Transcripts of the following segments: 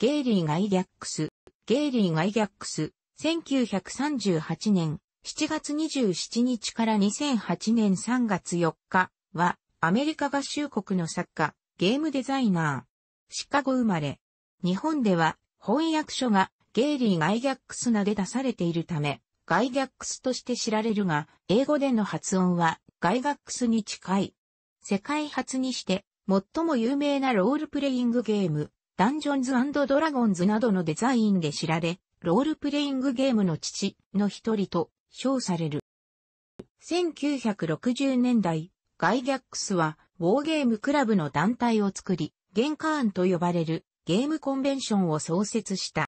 ゲイリー・ガイギャックス。ゲイリー・ガイギャックス。1938年7月27日から2008年3月4日は、アメリカ合衆国の作家、ゲームデザイナー。シカゴ生まれ。日本では翻訳書がゲイリー・ガイギャックス名で出されているため、ガイギャックスとして知られるが、英語での発音はガイガックスに近い。世界初にして最も有名なロールプレイングゲーム、ダンジョンズドラゴンズなどのデザインで知られ、ロールプレイングゲームの父の一人と称される。1960年代、ガイギャックスは、ウォーゲームクラブの団体を作り、ゲンカーンと呼ばれるゲームコンベンションを創設した。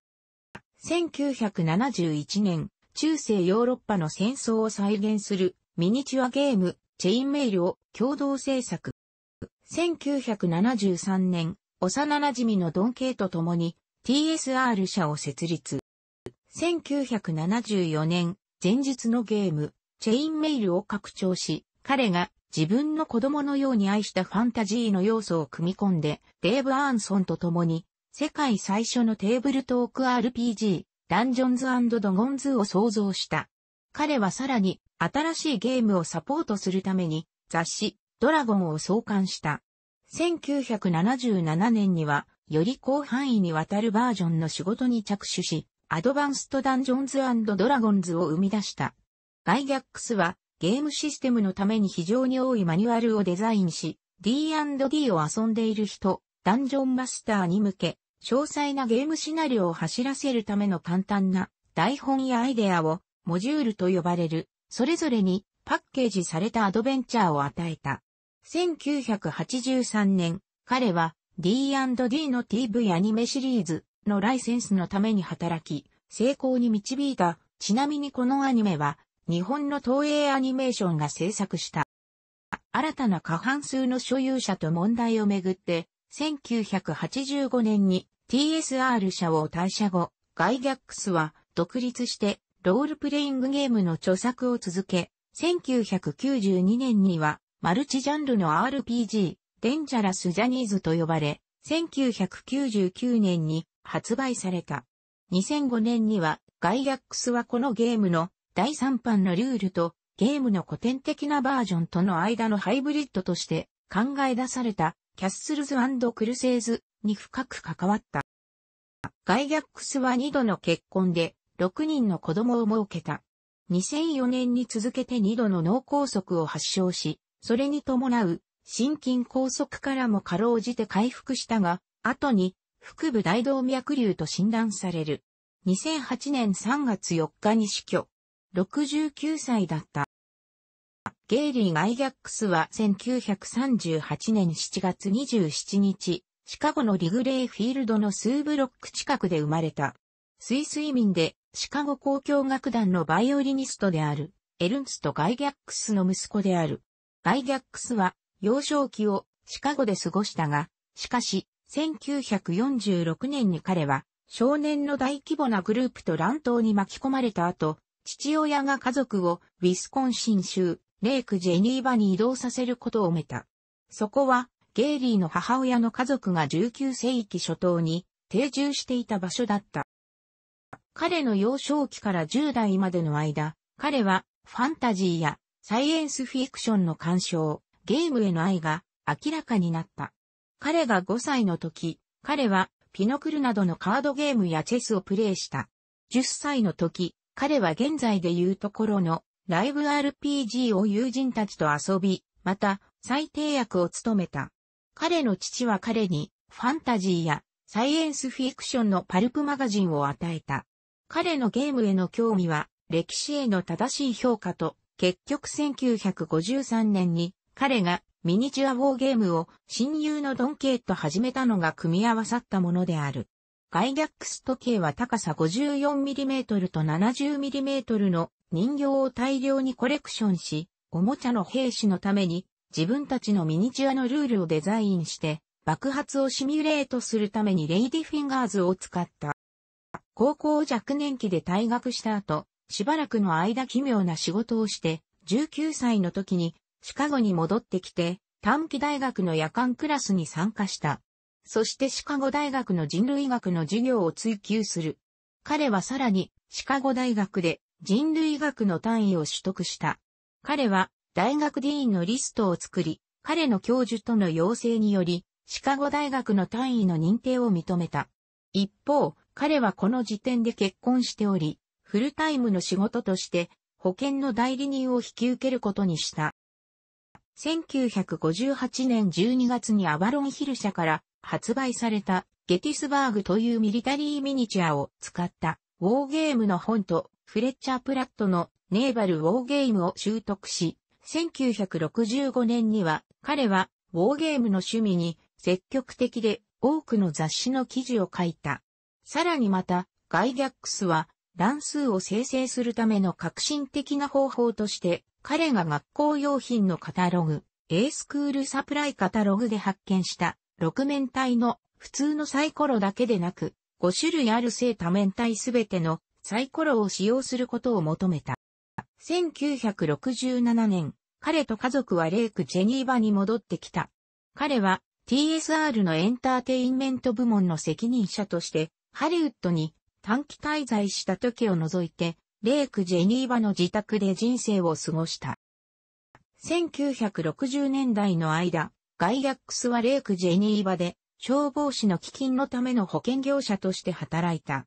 1971年、中世ヨーロッパの戦争を再現するミニチュアゲーム、チェインメイルを共同制作。1973年、幼馴染のドンケイと共に TSR 社を設立。1974年、前述のゲーム、チェインメイルを拡張し、彼が自分の子供のように愛したファンタジーの要素を組み込んで、デーブ・アーンソンと共に、世界最初のテーブルトーク RPG、ダンジョンズドゴンズを創造した。彼はさらに、新しいゲームをサポートするために、雑誌、ドラゴンを創刊した。1977年には、より広範囲にわたるバージョンの仕事に着手し、アドバンストダンジョンズドラゴンズを生み出した。ガイギャックスは、ゲームシステムのために非常に多いマニュアルをデザインし、D&D を遊んでいる人、ダンジョンマスターに向け、詳細なゲームシナリオを走らせるための簡単な台本やアイデアをモジュールと呼ばれる、それぞれにパッケージされたアドベンチャーを与えた。1983年、彼は D&D の TV アニメシリーズのライセンスのために働き、成功に導いた。ちなみにこのアニメは、日本の東映アニメーションが制作した。新たな過半数の所有者と問題をめぐって、1985年に TSR 社を退社後、ガイギャックスは独立してロールプレイングゲームの著作を続け、1992年にはマルチジャンルの RPG、デンジャラス・ジャニーズと呼ばれ、1999年に発売された。2005年には、ガイアックスはこのゲームの第3版のルールとゲームの古典的なバージョンとの間のハイブリッドとして考え出されたキャッスルズクルセーズに深く関わった。ガイアックスは2度の結婚で6人の子供を設けた。2004年に続けて2度の脳梗塞を発症し、それに伴う、心筋梗塞からもかろうじて回復したが、後に、腹部大動脈瘤と診断される。2008年3月4日に死去。69歳だった。ゲイリー・ガイギャックスは1938年7月27日、シカゴのリグレイ・フィールドの数ブロック近くで生まれた。スイス移民で、シカゴ交響楽団のバイオリニストである、エルンスト・ガイギャックスの息子である。ガイギャックスは幼少期をシカゴで過ごしたが、しかし、1946年に彼は少年の大規模なグループと乱闘に巻き込まれた後、父親が家族をウィスコンシン州レイクジェニーバに移動させることを埋めた。そこはゲイリーの母親の家族が19世紀初頭に定住していた場所だった。彼の幼少期から10代までの間、彼はファンタジーやサイエンスフィクションの鑑賞、ゲームへの愛が明らかになった。彼が5歳の時、彼はピノクルなどのカードゲームやチェスをプレイした。10歳の時、彼は現在でいうところのライブ RPG を友人たちと遊び、また最低役を務めた。彼の父は彼にファンタジーやサイエンスフィクションのパルプマガジンを与えた。彼のゲームへの興味は歴史への正しい評価と結局1953年に彼がミニチュアウォーゲームを親友のドンケイと始めたのが組み合わさったものである。ガイギャックス時計は高さ 54mm と 70mm の人形を大量にコレクションし、おもちゃの兵士のために自分たちのミニチュアのルールをデザインして爆発をシミュレートするためにレイディフィンガーズを使った。高校若年期で退学した後、しばらくの間奇妙な仕事をして、19歳の時にシカゴに戻ってきて、短期大学の夜間クラスに参加した。そしてシカゴ大学の人類学の授業を追求する。彼はさらにシカゴ大学で人類学の単位を取得した。彼は大学ディーンのリストを作り、彼の教授との要請により、シカゴ大学の単位の認定を認めた。一方、彼はこの時点で結婚しており、フルタイムの仕事として保険の代理人を引き受けることにした。1958年12月にアバロンヒル社から発売されたゲティスバーグというミリタリーミニチュアを使ったウォーゲームの本とフレッチャー・プラットのネーバル・ウォーゲームを習得し、1965年には彼はウォーゲームの趣味に積極的で多くの雑誌の記事を書いた。さらにまたガイギャックスは乱数を生成するための革新的な方法として、彼が学校用品のカタログ、A スクールサプライカタログで発見した、6面体の普通のサイコロだけでなく、5種類ある正多面体すべてのサイコロを使用することを求めた。1967年、彼と家族はレイク・ジェニーバに戻ってきた。彼は TSR のエンターテインメント部門の責任者として、ハリウッドに短期滞在した時を除いて、レイク・ジェニーバの自宅で人生を過ごした。1960年代の間、ガイアックスはレイク・ジェニーバで、消防士の基金のための保険業者として働いた。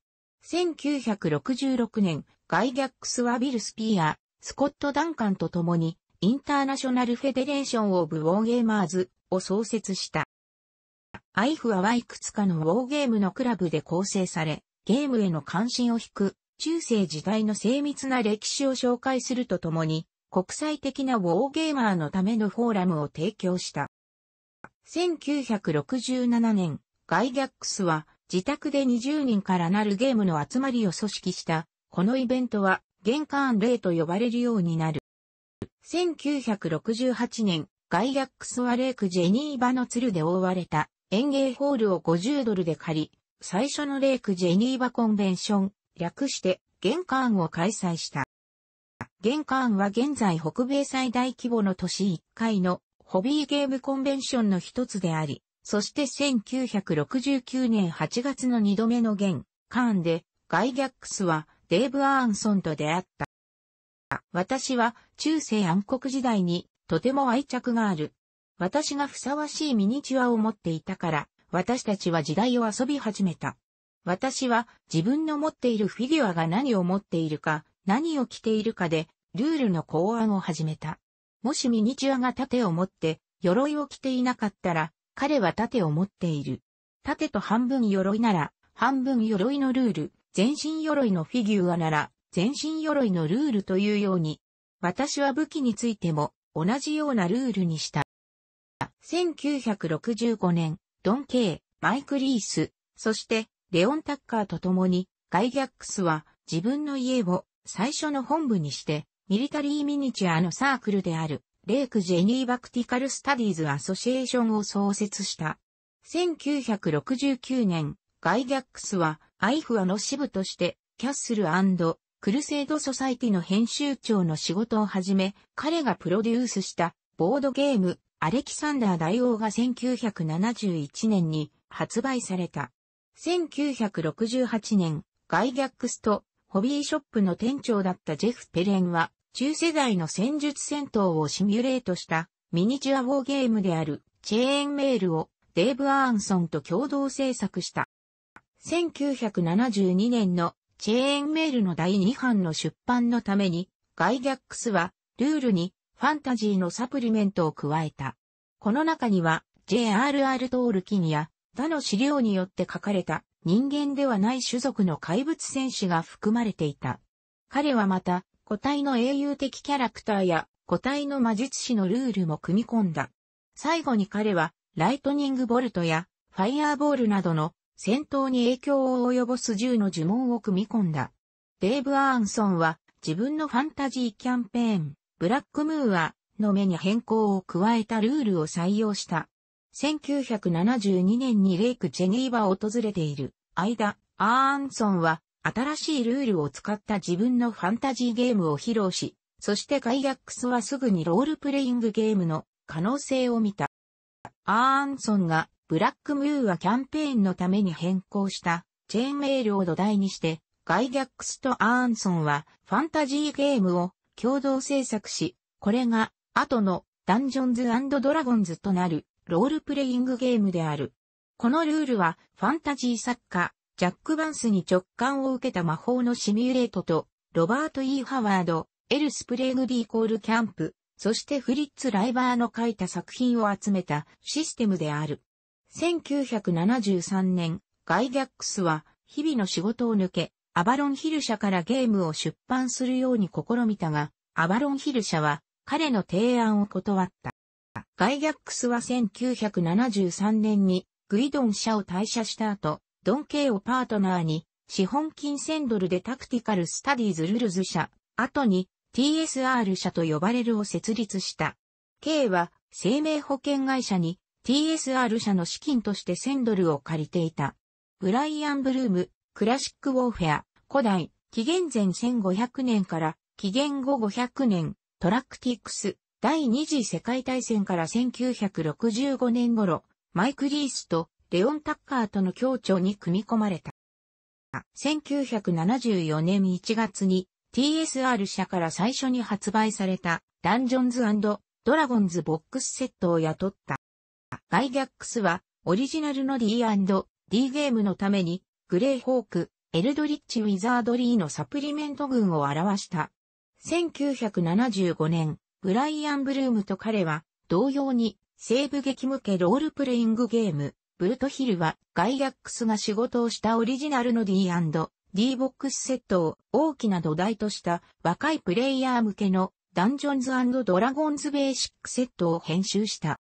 1966年、ガイギャックスはビル・スピア、スコット・ダンカンと共に、インターナショナル・フェデレーション・オブ・ウォーゲーマーズを創設した。アイフアはいくつかのウォーゲームのクラブで構成され、ゲームへの関心を引く、中世時代の精密な歴史を紹介するとともに、国際的なウォーゲーマーのためのフォーラムを提供した。1967年、ガイギャックスは自宅で20人からなるゲームの集まりを組織した、このイベントは玄関例と呼ばれるようになる。1968年、ガイギャックスはレークジェニーバの鶴で覆われた園芸ホールを50ドルで借り、最初のレイクジェニーバコンベンション、略して、ゲンカーンを開催した。ゲンカーンは現在北米最大規模の都市1回のホビーゲームコンベンションの一つであり、そして1969年8月の2度目のゲン、カーンで、ガイギャックスはデーブ・アーンソンと出会った。私は中世暗黒時代にとても愛着がある。私がふさわしいミニチュアを持っていたから、私たちは時代を遊び始めた。私は自分の持っているフィギュアが何を持っているか、何を着ているかで、ルールの考案を始めた。もしミニチュアが盾を持って、鎧を着ていなかったら、彼は盾を持っている。盾と半分鎧なら、半分鎧のルール、全身鎧のフィギュアなら、全身鎧のルールというように、私は武器についても同じようなルールにした。1965年、ドン・ケイ、マイク・リース、そしてレオン・タッカーと共にガイギャックスは自分の家を最初の本部にしてミリタリーミニチュアのサークルであるレイク・ジェニー・バクティカル・スタディーズ・アソシエーションを創設した。1969年、ガイギャックスはアイフアの支部としてキャッスルクルセイド・ソサイティの編集長の仕事をはじめ、彼がプロデュースしたボードゲームアレキサンダー大王が1971年に発売された。1968年、ガイギャックスとホビーショップの店長だったジェフ・ペレンは、中世代の戦術戦闘をシミュレートしたミニチュアウォーゲームであるチェーンメールをデーブ・アーンソンと共同制作した。1972年のチェーンメールの第2版の出版のために、ガイギャックスはルールにファンタジーのサプリメントを加えた。この中には、J.R.R. トールキンや、他の資料によって書かれた人間ではない種族の怪物戦士が含まれていた。彼はまた、個体の英雄的キャラクターや、個体の魔術師のルールも組み込んだ。最後に彼は、ライトニングボルトや、ファイアーボールなどの戦闘に影響を及ぼす銃の呪文を組み込んだ。デーブ・アーンソンは自分のファンタジーキャンペーン、ブラックムーアの目に変更を加えたルールを採用した。1972年にレイク・ジェニーバを訪れている間、アーンソンは新しいルールを使った自分のファンタジーゲームを披露し、そしてガイアックスはすぐにロールプレイングゲームの可能性を見た。アーンソンがブラックムーアキャンペーンのために変更したチェーンメールを土台にして、ガイアックスとアーンソンはファンタジーゲームを共同制作し、これが後のダンジョンズドラゴンズとなるロールプレイングゲームである。このルールはファンタジー作家、ジャック・バンスに直感を受けた魔法のシミュレートと、ロバート・ E・ ハワード、エル・スプレーグ・ディ・コール・キャンプ、そしてフリッツ・ライバーの書いた作品を集めたシステムである。1973年、ガイギャックスは日々の仕事を抜け、アバロンヒル社からゲームを出版するように試みたが、アバロンヒル社は彼の提案を断った。ガイギャックスは1973年にグイドン社を退社した後、ドン・ケイをパートナーに資本金1000ドルでタクティカル・スタディーズ・ルルズ社、後に TSR 社と呼ばれるを設立した。ケイは生命保険会社に TSR 社の資金として1000ドルを借りていた。ブライアン・ブルーム、クラシックウォーフェア、古代、紀元前1500年から紀元後500年、トラクティクス、第二次世界大戦から1965年頃、マイク・リースとレオン・タッカーとの協調に組み込まれた。1974年1月に TSR 社から最初に発売されたダンジョンズドラゴンズボックスセットを雇った。ガイギャックスはオリジナルの D&D ゲームのためにグレイホーク、エルドリッチ・ウィザードリーのサプリメント群を表した。1975年、ブライアン・ブルームと彼は、同様に、西部劇向けロールプレイングゲーム、ブルトヒルは、ガイアックスが仕事をしたオリジナルの D&D ボックスセットを大きな土台とした若いプレイヤー向けのダンジョンズドラゴンズベーシックセットを編集した。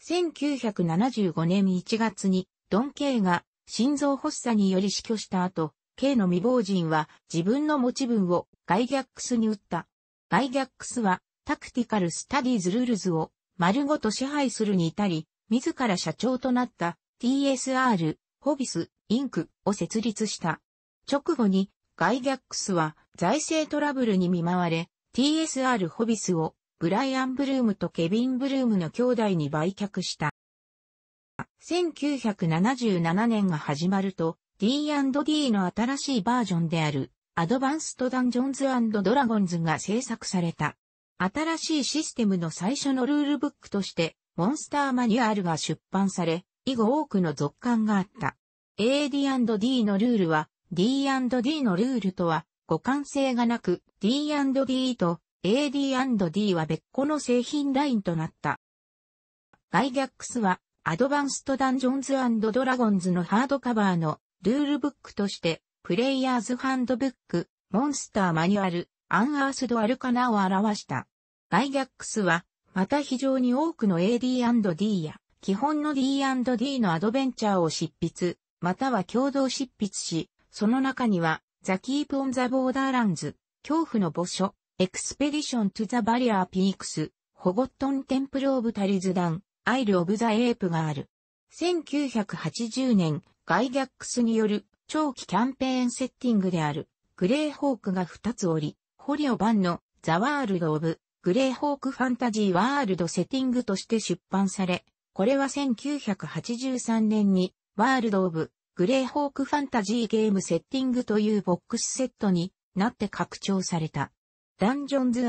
1975年1月に、ドン・ケイが心臓発作により死去した後、K の未亡人は自分の持ち分をガイギャックスに売った。ガイギャックスはタクティカルスタディズルールズを丸ごと支配するに至り、自ら社長となった TSR、ホビス、インクを設立した。直後にガイギャックスは財政トラブルに見舞われ、TSR ホビスをブライアン・ブルームとケビン・ブルームの兄弟に売却した。1977年が始まると、D&D の新しいバージョンである、アドバンストダンジョンズドラゴンズが制作された。新しいシステムの最初のルールブックとして、モンスターマニュアルが出版され、以後多くの続刊があった。AD&D のルールは、D&D のルールとは、互換性がなく、D&D と AD&D は別個の製品ラインとなった。ガイギャックスはアドバンストダンジョンズドラゴンズのハードカバーのルールブックとして、プレイヤーズハンドブック、モンスターマニュアル、アンアースドアルカナを表した。ガイギャックスは、また非常に多くの AD&D や、基本の D&D のアドベンチャーを執筆、または共同執筆し、その中には、ザ・キープ・オン・ザ・ボーダーランズ、恐怖の墓所、エクスペディション・トゥ・ザ・バリアー・ピークス、ホゴットン・テンプル・オブ・タリズダン、アイル・オブ・ザ・エープがある。1980年、ガイギャックスによる長期キャンペーンセッティングである、グレーホークが2つ折り、ホリオ版のザ・ワールド・オブ・グレーホーク・ファンタジー・ワールド・セッティングとして出版され、これは1983年に、ワールド・オブ・グレーホーク・ファンタジー・ゲーム・セッティングというボックスセットになって拡張された。ダンジョンズ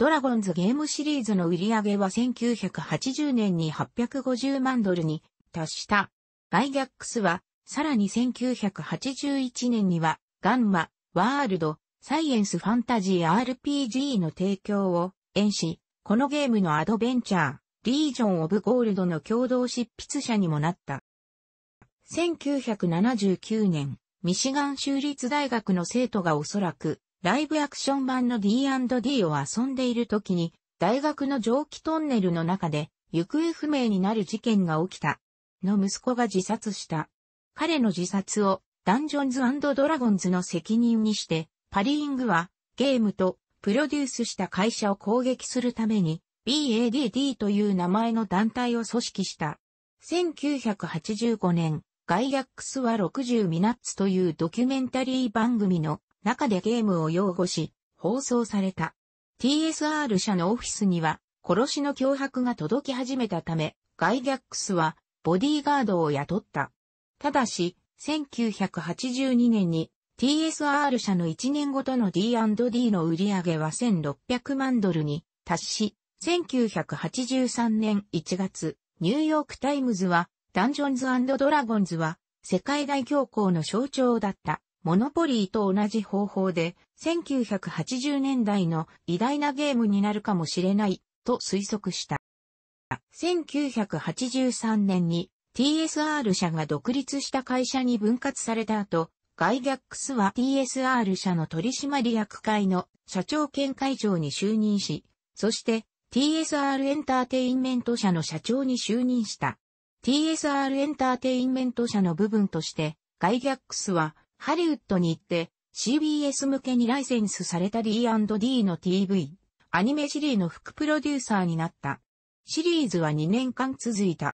ドラゴンズゲームシリーズの売り上げは1980年に850万ドルに達した。ガイギャックスは、さらに1981年には、ガンマ、ワールド、サイエンスファンタジー RPG の提供を演し、このゲームのアドベンチャー、リージョン・オブ・ゴールドの共同執筆者にもなった。1979年、ミシガン州立大学の生徒がおそらくライブアクション版の D&D を遊んでいる時に、大学の蒸気トンネルの中で、行方不明になる事件が起きた。の息子が自殺した。彼の自殺を、ダンジョンズドラゴンズの責任にして、パリーングは、ゲームと、プロデュースした会社を攻撃するために、BADD という名前の団体を組織した。1985年、ガイアックスは60ミナッツというドキュメンタリー番組の中でゲームを擁護し、放送された。TSR 社のオフィスには、殺しの脅迫が届き始めたため、ガイギャックスは、ボディーガードを雇った。ただし、1982年に TSR 社の1年ごとの D&D の売り上げは1600万ドルに達し、1983年1月、ニューヨークタイムズは、ダンジョンズドラゴンズは、世界大恐慌の象徴だった。モノポリーと同じ方法で、1980年代の偉大なゲームになるかもしれない、と推測した。1983年に TSR 社が独立した会社に分割された後、ガイギャックスは TSR 社の取締役会の社長兼会長に就任し、そして TSR エンターテインメント社の社長に就任した。TSR エンターテインメント社の部分として、ガイギャックスはハリウッドに行って、CBS 向けにライセンスされた D&D の TV、アニメシリーの副プロデューサーになった。シリーズは2年間続いた。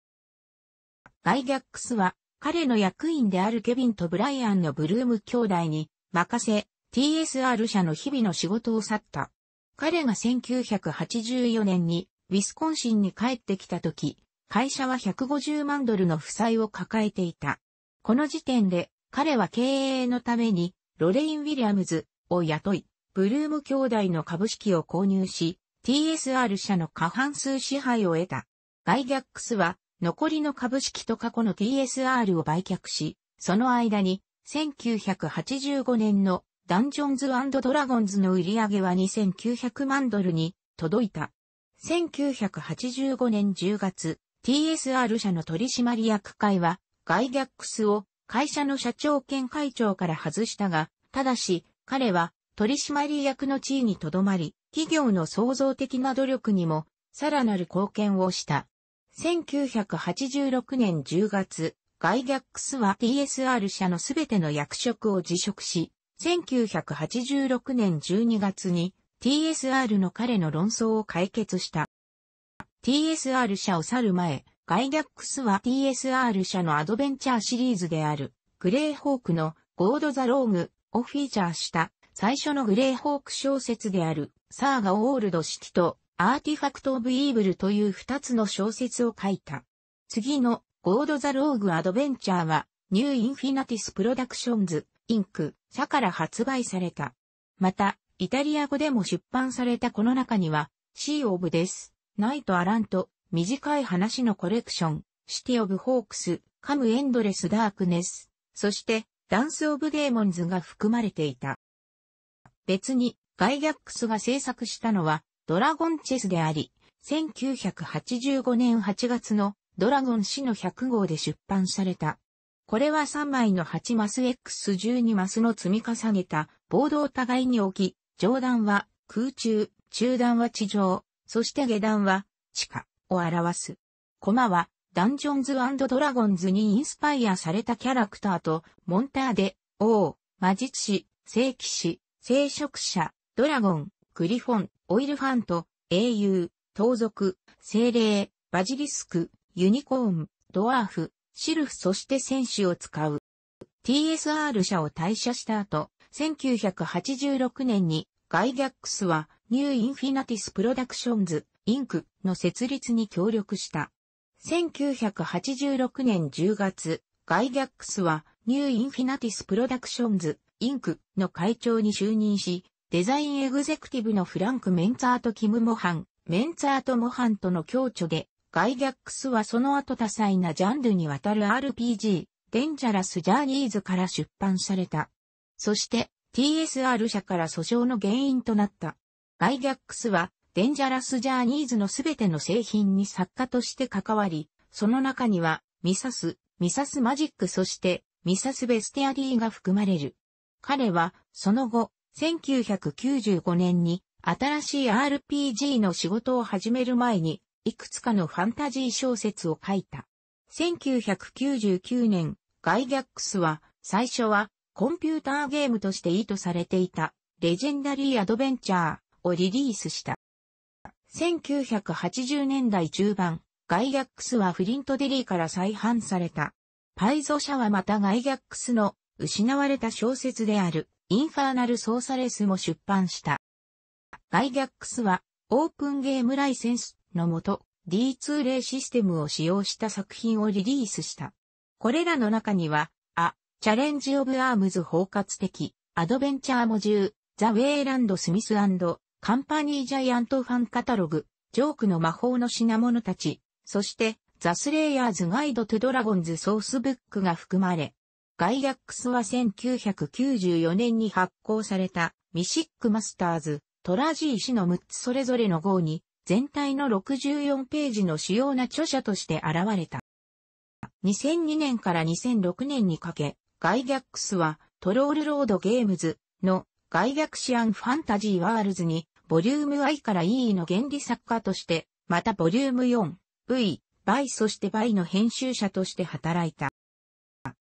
ガイギャックスは、彼の役員であるケビンとブライアンのブルーム兄弟に任せ、TSR 社の日々の仕事を去った。彼が1984年にウィスコンシンに帰ってきた時、会社は150万ドルの負債を抱えていた。この時点で彼は経営のために、ロレイン・ウィリアムズを雇い、ブルーム兄弟の株式を購入し、TSR 社の過半数支配を得た。ガイギャックスは、残りの株式と過去の TSR を売却し、その間に、1985年のダンジョンズドラゴンズの売り上げは2900万ドルに届いた。1985年10月、TSR 社の取締役会は、ガイギャックスを会社の社長兼会長から外したが、ただし、彼は取締役の地位にとどまり、企業の創造的な努力にも、さらなる貢献をした。1986年10月、ガイギャックスは TSR 社のすべての役職を辞職し、1986年12月に TSR の彼の論争を解決した。TSR 社を去る前、ガイダックスは TSR 社のアドベンチャーシリーズである、グレーホークのゴード・ザ・ローグをフィーチャーした最初のグレーホーク小説である、サーガ・オールド・シティとアーティファクト・オブ・イーブルという二つの小説を書いた。次のゴード・ザ・ローグ・アドベンチャーは、ニュー・インフィナティス・プロダクションズ、インク、社から発売された。また、イタリア語でも出版されたこの中には、シー・オブ・です。ナイト・アラント、短い話のコレクション、シティオブホークス、カムエンドレスダークネス、そして、ダンスオブデーモンズが含まれていた。別に、ガイギャックスが制作したのは、ドラゴンチェスであり、1985年8月のドラゴン氏の100号で出版された。これは3枚の8マス X12 マスの積み重ねたボードを互いに置き、上段は空中、中段は地上、そして下段は地下。を表す。コマは、ダンジョンズドラゴンズにインスパイアされたキャラクターと、モンターで、王、魔術師、聖騎士、聖職者、ドラゴン、グリフォン、オイルファント、英雄、盗賊、精霊、バジリスク、ユニコーン、ドワーフ、シルフそして戦士を使う。TSR 社を退社した後、1986年にガイギャックスはニューインフィナティスプロダクションズインクの設立に協力した。1986年10月、ガイギャックスはニューインフィナティスプロダクションズインクの会長に就任し、デザインエグゼクティブのフランク・メンツァーとキム・モハン、メンツァーとモハンとの共著で、ガイギャックスはその後多彩なジャンルにわたる RPG、デンジャラス・ジャーニーズから出版された。そして、TSR 社から訴訟の原因となった。ガイギャックスはデンジャラスジャーニーズのすべての製品に作家として関わり、その中には、ミサス、ミサスマジックそして、ミサスベスティアリーが含まれる。彼は、その後、1995年に、新しい RPG の仕事を始める前に、いくつかのファンタジー小説を書いた。1999年、ガイギャックスは、最初は、コンピューターゲームとして意図されていた、レジェンダリーアドベンチャーをリリースした。1980年代中盤、ガイギャックスはフリントデリーから再販された。パイゾ社はまたガイギャックスの失われた小説であるインファーナル・ソーサレスも出版した。ガイギャックスはオープンゲームライセンスのもと D2 イシステムを使用した作品をリリースした。これらの中には、ア、チャレンジ・オブ・アームズ包括的、アドベンチャーモジュー、ザ・ウェイランド・スミスカンパニージャイアントファンカタログ、ジョークの魔法の品物たち、そして、ザ・スレイヤーズ・ガイド・トゥ・ドラゴンズ・ソースブックが含まれ、ガイアックスは1994年に発行された、ミシック・マスターズ、トラジー氏の6つそれぞれの号に、全体の64ページの主要な著者として現れた。2002年から2006年にかけ、ガイギャックスはトロールロードゲームズのガイギャクシアンファンタジーワールズにボリューム I から E の原理作家として、またボリューム4、V、バイそしてバイの編集者として働いた。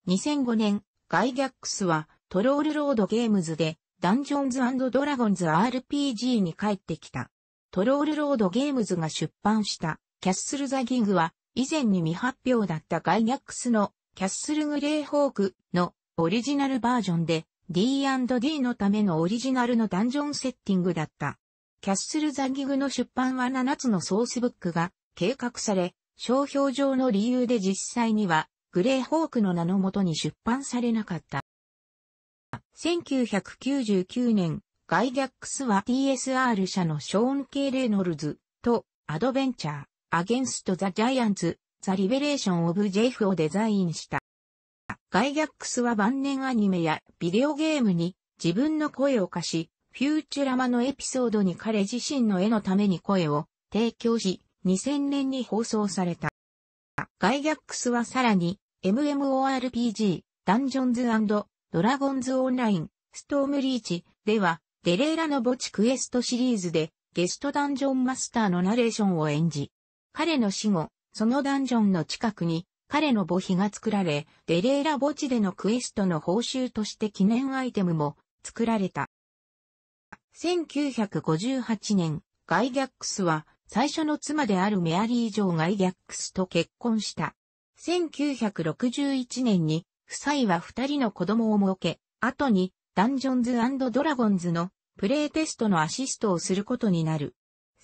2005年、ガイギャックスはトロールロードゲームズでダンジョンズドラゴンズ RPG に帰ってきた。トロールロードゲームズが出版したキャッスルザギングは以前に未発表だったガイギャックスのキャッスルグレーホークのオリジナルバージョンで D&D のためのオリジナルのダンジョンセッティングだった。キャッスル・ザ・ギグの出版は7つのソースブックが計画され、商標上の理由で実際には、グレーホークの名のもとに出版されなかった。1999年、ガイギャックスは TSR 社のショーン・ケイ・レノルズとアドベンチャー、アゲンスト・ザ・ジャイアンツ、ザ・リベレーション・オブ・ジェフをデザインした。ガイギャックスは晩年アニメやビデオゲームに自分の声を貸し、フューチュラマのエピソードに彼自身の絵のために声を提供し、2000年に放送された。ガイギャックスはさらに、MMORPG、ダンジョンズドラゴンズオンライン、ストームリーチでは、デレーラの墓地クエストシリーズで、ゲストダンジョンマスターのナレーションを演じ、彼の死後、そのダンジョンの近くに、彼の墓碑が作られ、デレーラ墓地でのクエストの報酬として記念アイテムも作られた。1958年、ガイギャックスは最初の妻であるメアリー・ジョー・ガイギャックスと結婚した。1961年に夫妻は二人の子供を設け、後にダンジョンズドラゴンズのプレイテストのアシストをすることになる。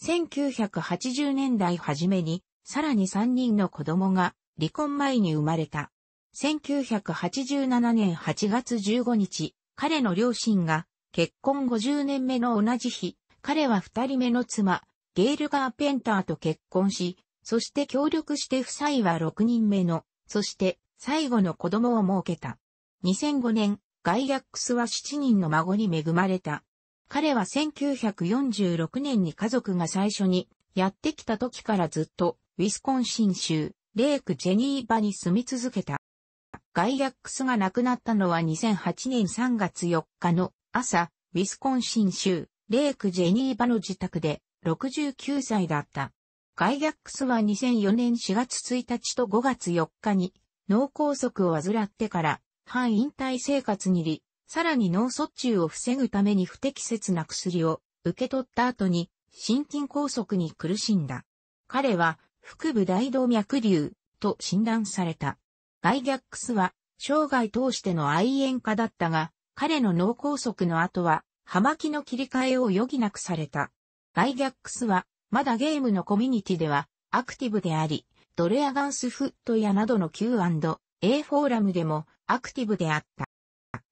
1980年代初めに、さらに三人の子供が離婚前に生まれた。1987年8月15日、彼の両親が結婚50年目の同じ日、彼は二人目の妻、ゲール・ガーペンターと結婚し、そして協力して夫妻は6人目の、そして最後の子供を設けた。2005年、ガイラックスは7人の孫に恵まれた。彼は1946年に家族が最初にやってきた時からずっとウィスコンシン州レイク・ジェニーバに住み続けた。ガイラックスが亡くなったのは2008年3月4日の朝、ウィスコンシン州、レイク・ジェニーバの自宅で、69歳だった。ガイギャックスは2004年4月1日と5月4日に、脳梗塞を患ってから、半引退生活にり、さらに脳卒中を防ぐために不適切な薬を受け取った後に、心筋梗塞に苦しんだ。彼は、腹部大動脈瘤と診断された。ガイギャックスは、生涯通しての愛煙家だったが、彼の脳梗塞の後は、葉巻の切り替えを余儀なくされた。ガイギャックスは、まだゲームのコミュニティでは、アクティブであり、ドレアガンスフットやなどの Q&A フォーラムでもアクティブであった。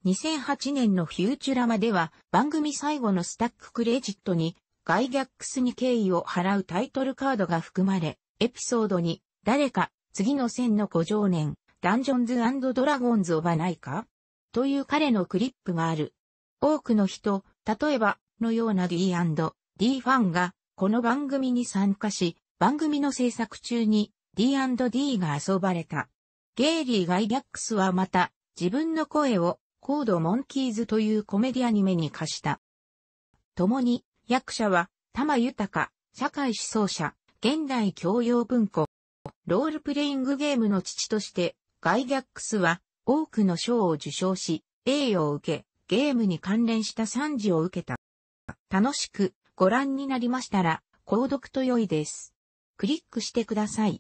2008年のフューチュラマでは番組最後のスタッククレジットにガイギャックスに敬意を払うタイトルカードが含まれ、エピソードに誰か次の戦の5常年、ダンジョンズドラゴンズをばないかという彼のクリップがある。多くの人、例えば、のような D&D ファンが、この番組に参加し、番組の制作中に D&D が遊ばれた。ゲイリー・ガイギャックスはまた、自分の声を、コード・モンキーズというコメディアニメに貸した。共に、役者は、玉豊、社会思想者、現代教養文庫、ロールプレイングゲームの父として、ガイギャックスは、多くの賞を受賞し、栄誉を受け、ゲームに関連した賛辞を受けた。楽しくご覧になりましたら、購読と良いです。クリックしてください。